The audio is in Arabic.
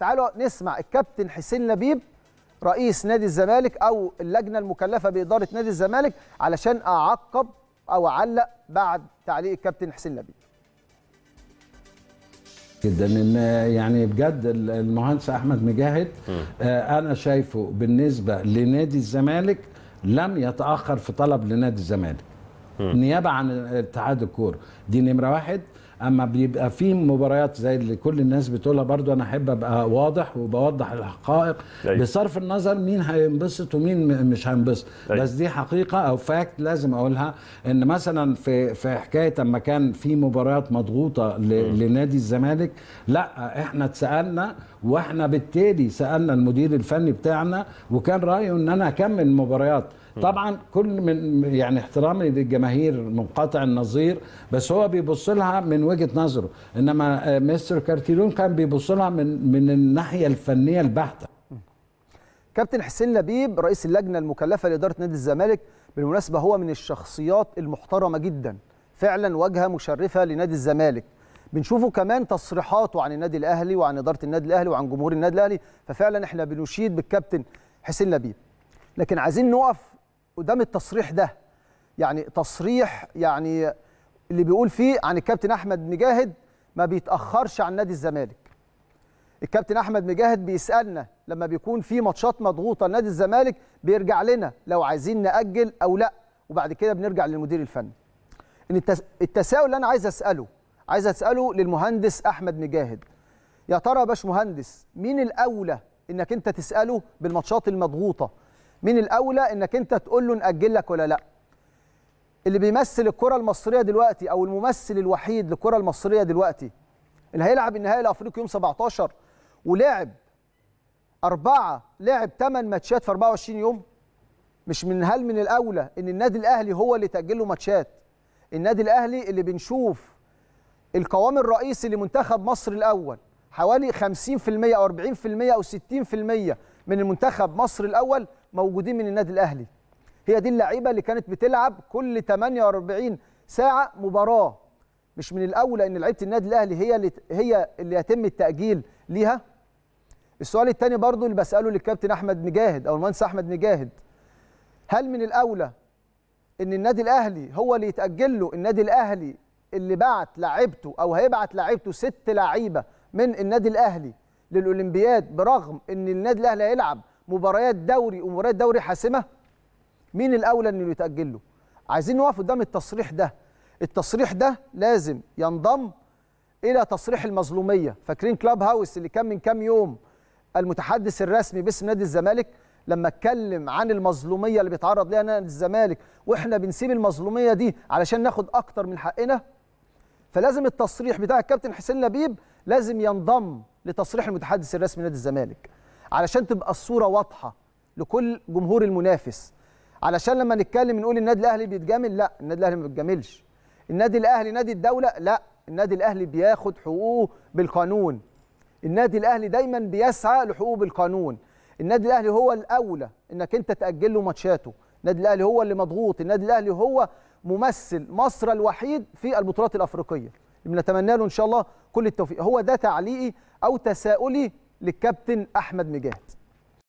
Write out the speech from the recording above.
تعالوا نسمع الكابتن حسين لبيب رئيس نادي الزمالك او اللجنه المكلفه باداره نادي الزمالك علشان اعقب او اعلق بعد تعليق الكابتن حسين لبيب جدا ان يعني بجد المهندس احمد مجاهد آه، انا شايفه بالنسبه لنادي الزمالك لم يتاخر في طلب لنادي الزمالك نيابه عن اتحاد الكوره دي نمره واحد اما بيبقى في مباريات زي اللي كل الناس بتقولها برضو انا احب ابقى واضح وبوضح الحقائق أيوة. بصرف النظر مين هينبسط ومين مش هينبسط طيب. بس دي حقيقه او فاكت لازم اقولها ان مثلا في في حكايه اما كان في مباريات مضغوطه لنادي الزمالك لا احنا اتسالنا واحنا بالتالي سالنا المدير الفني بتاعنا وكان رايه ان انا اكمل المباريات طبعا كل من يعني احترامي للجماهير منقطع النظير بس هو بيبص لها من وجهه نظره انما آه، مستر كارتيلون كان بيبص لها من من الناحيه الفنيه البحته كابتن حسين لبيب رئيس اللجنه المكلفه لاداره نادي الزمالك بالمناسبه هو من الشخصيات المحترمه جدا فعلا واجهه مشرفه لنادي الزمالك بنشوفه كمان تصريحاته عن النادي الاهلي وعن اداره النادي الاهلي وعن جمهور النادي الاهلي ففعلا احنا بنشيد بالكابتن حسين لبيب لكن عايزين نقف قدام التصريح ده يعني تصريح يعني اللي بيقول فيه عن الكابتن احمد مجاهد ما بيتاخرش عن نادي الزمالك الكابتن احمد مجاهد بيسالنا لما بيكون في ماتشات مضغوطه نادي الزمالك بيرجع لنا لو عايزين ناجل او لا وبعد كده بنرجع للمدير الفني ان التساؤل اللي انا عايز اساله عايز اساله للمهندس احمد مجاهد يا ترى يا باشمهندس مين الاولى انك انت تساله بالماتشات المضغوطه مين الاولى انك انت تقول له ناجل لك ولا لا اللي بيمثل الكره المصريه دلوقتي او الممثل الوحيد للكره المصريه دلوقتي اللي هيلعب النهائي الافريقي يوم 17 ولعب أربعة لعب ثمان ماتشات في 24 يوم مش من هل من الأولى إن النادي الأهلي هو اللي تأجل له ماتشات النادي الأهلي اللي بنشوف القوام الرئيسي لمنتخب مصر الأول حوالي 50% أو 40% أو 60% من المنتخب مصر الأول موجودين من النادي الأهلي هي دي اللعيبة اللي كانت بتلعب كل 48 ساعة مباراة مش من الأول أن لعيبة النادي الأهلي هي اللي هي اللي يتم التأجيل ليها السؤال الثاني برضو اللي بسأله للكابتن أحمد مجاهد أو المهندس أحمد مجاهد هل من الأولى ان النادي الاهلي هو اللي يتاجل له النادي الاهلي اللي بعت لعيبته او هيبعت لعيبته ست لعيبه من النادي الاهلي للاولمبياد برغم ان النادي الاهلي هيلعب مباريات دوري ومباريات دوري حاسمه مين الاولى انه يتاجل له عايزين نقف قدام التصريح ده التصريح ده لازم ينضم الى تصريح المظلوميه فاكرين كلاب هاوس اللي كان من كام يوم المتحدث الرسمي باسم نادي الزمالك لما اتكلم عن المظلوميه اللي بيتعرض ليها نادي الزمالك واحنا بنسيب المظلوميه دي علشان ناخد اكتر من حقنا فلازم التصريح بتاع الكابتن حسين لبيب لازم ينضم لتصريح المتحدث الرسمي نادي الزمالك علشان تبقى الصوره واضحه لكل جمهور المنافس علشان لما نتكلم نقول النادي الاهلي بيتجامل لا النادي الاهلي ما بيتجاملش النادي الاهلي نادي الدوله لا النادي الاهلي بياخد حقوقه بالقانون النادي الاهلي دايما بيسعى لحقوقه بالقانون النادي الاهلي هو الاولى انك انت تاجل له ماتشاته النادي الاهلي هو اللي مضغوط النادي الاهلي هو ممثل مصر الوحيد في البطولات الافريقيه بنتمنى له ان شاء الله كل التوفيق هو ده تعليقي او تساؤلي للكابتن احمد مجاهد